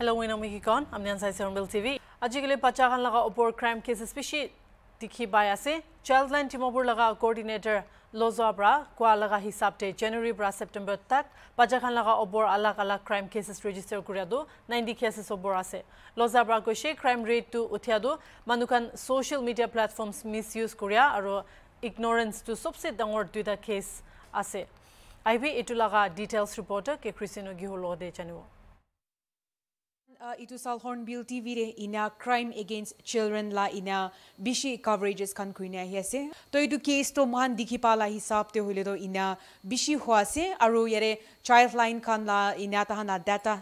Hello, my name is Hikon. I'm Nyan Sai Seron Bill TV. Aji gile pachahan laga opor crime cases pishi dikhi bai ase. Childline Timobur laga coordinator Lozo Abra kwa laga hisap te January bra September tak pachahan laga opor alak alak crime cases register kuria do 90 cases opor ase. Lozo Abra goshe crime rate tu uthia do manukan social media platforms misuse kuria aro ignorance tu sobse dangor duida case ase. Aibhi itu laga details reporter ke Christine Ogiho lo de chaniwa. uh, ito sal horn bill tv re ina crime against children la ina bishi coverages kan kuina hi ase to itu case to man dikhi pala hisab te hoile to ina bishi ho ase aru yare child line kan la ina ta na data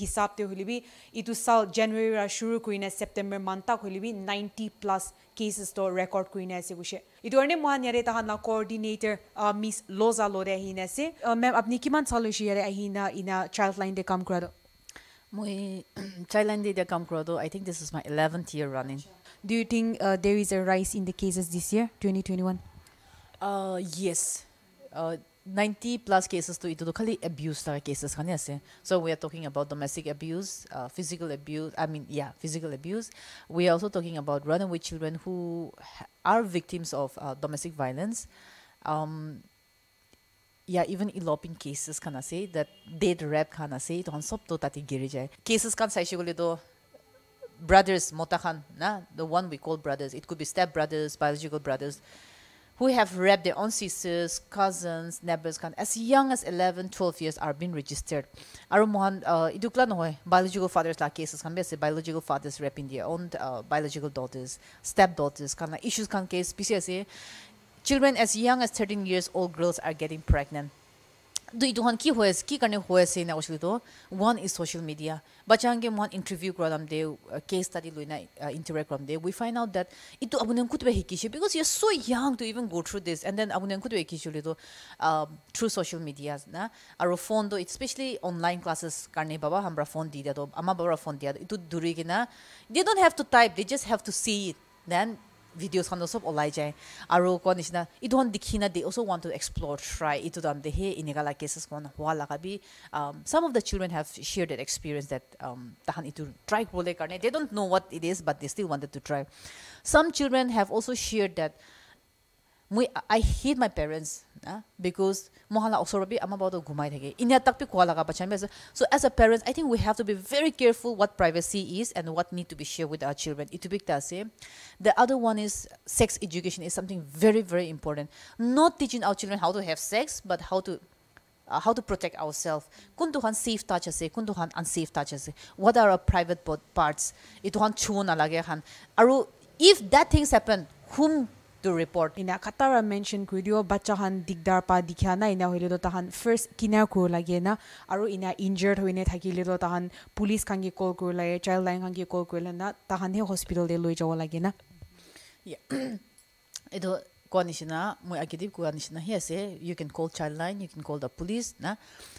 hisab te hoile bi itu sal january ra shuru kuina september month ta hoile bi 90 plus cases to record kuina ase guse itu arne mohan yare ta na coordinator uh, miss loza lore hi na se uh, ma'am apni kiman sal yare ahina ina child line de kam kra Thailand did I think this is my 11th year running. Do you think uh, there is a rise in the cases this year, 2021? Uh, yes. Uh, 90 plus cases to itudo abuse tar uh, cases so we are talking about domestic abuse uh, physical abuse i mean yeah physical abuse we are also talking about runaway children who are victims of uh, domestic violence um, या even eloping cases खान आसाय that date rape खान आसाय तोन to तो ताती Cases cases खान सायशिगोले तो brothers motahan na the one we call brothers it could be step brothers biological brothers who have raped their own sisters cousins neighbors can as young as 11 12 years are being registered aru mohan uh, idukla no hoy biological fathers la cases kan be biological fathers raping their own uh, biological daughters step daughters kan issues kan case pcsa children as young as 13 years old girls are getting pregnant do you want to know who is in the one is social media but we one interview program day uh, case study luna uh, interact from day we find out that it to abunen because you're so young to even go through this and then abunen kutbe hikishi lito um, through social media na our especially online classes karne baba hamra phone dida ama baba phone dida it durigina they don't have to type they just have to see it then videos khan sob olai jai aru ko nishina itu han dikhina they also want to explore try itu dan de he In la cases kon hua laga bi um, some of the children have shared that experience that um tahan itu try bole karne they don't know what it is but they still wanted to try some children have also shared that I hate my parents ah, because मुई I hit my parents because to osorobi amabodo In theke inya takpi kuala ka bachan be so as a parents i think we have to be very careful what privacy is and what need to be shared with our children It itu big tase the other one is sex education is something very very important not teaching our children how to have sex but how to uh, how to protect ourselves kun tuhan safe touch ase kun tuhan unsafe touch what are our private parts itu han chuun alage han aru if that things happen whom to report ina Katara mention kuidio bacha han digdar pa dikhya na ina huli do tahan first kina ko lage na aru ina injured huine thakile lido tahan police khan call ko lage child line khan call ko na tahan he hospital de loi jawa lage na yeah edo nishina moi agedip kwa nishina hi you can call child line you can call the police na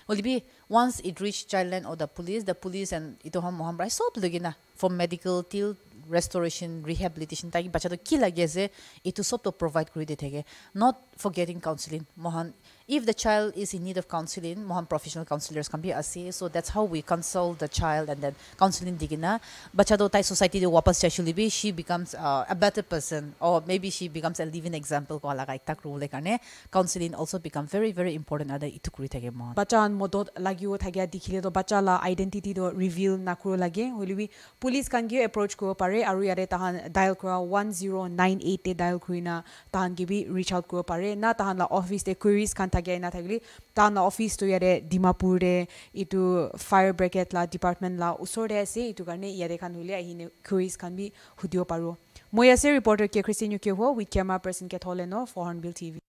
will be once it reach line or the police the police and ito ham moham right sob logina for medical till restoration, rehabilitation, তাকে বাচ্চাটো কি লাগে যে এইটো চবটো provide কৰি দি থাকে not for getting counselling মহান If the child is in need of counseling, Mohan professional counselors can be asi. So that's how we counsel the child and then counseling digina. Bacha do Thai society do wapas chashulibi, she becomes uh, a better person or maybe she becomes a living example ko alaga ektak rule karne counseling also become very very important ada itukuri thage Mohan. Bacha an modot o tage dikhile do bacha la identity do reveal nakuro lagi. holibi police kan gyo approach ko pare aru yare tahan dial kora 1098 dial dial kurina tahan gibi reach out ko pare na tahan la office te queries kan থাকে আইনা থাকিলে তাৰ না office ইয়াৰে ডিমাপুৰৰে এইটো fire bracket লা department লা ওচৰতে আছে এইটো কাৰণে ইয়াৰে খান ধৰিলে আহিনে কুইজ খান বি সুধিব পাৰোঁ মই আছে ৰিপৰ্টাৰ কে খ্ৰীষ্টিনো কে হ'ব উইথ কেমেৰা পাৰ্চন কে থলে ন ফৰ টিভি